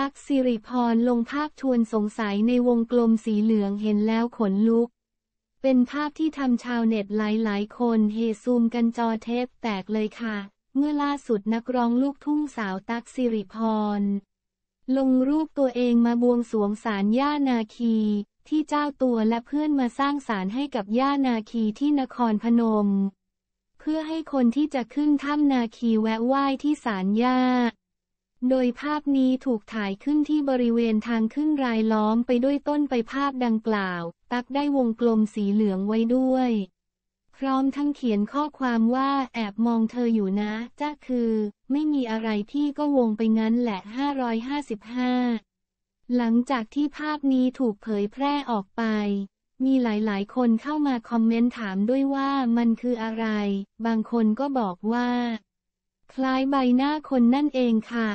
ตั๊กสิริพรลงภาพชวนสงสัยในวงกลมสีเหลืองเห็นแล้วขนลุก เป็นภาพที่ทำชาวเน็ตหลายๆ คนเฮซูมกันจอเทปแตกเลยค่ะ เมื่อล่าสุดนักร้องลูกทุ่งสาวตั๊กสิริพรลงรูปตัวเองมาบวงสวงสารย่านาคี ที่เจ้าตัวและเพื่อนมาสร้างสารให้กับย่านาคีที่นครพนม เพื่อให้คนที่จะขึ้นถ้ำนาคีแวะไหว้ที่สารย่าโดยภาพนี้ถูกถ่ายขึ้นที่บริเวณทางขึ้นรายล้อมไปด้วยต้นไปภาพดังกล่าว ตักได้วงกลมสีเหลืองไว้ด้วย พร้อมทั้งเขียนข้อความว่าแอบมองเธออยู่นะจ้าคือไม่มีอะไรที่ก็วงไปงั้นแหละ 555 หลังจากที่ภาพนี้ถูกเผยแพร่ออกไป มีหลายๆ คนเข้ามาคอมเมนต์ถามด้วยว่ามันคืออะไร บางคนก็บอกว่า คล้ายใบหน้าคนนั่นเองค่ะ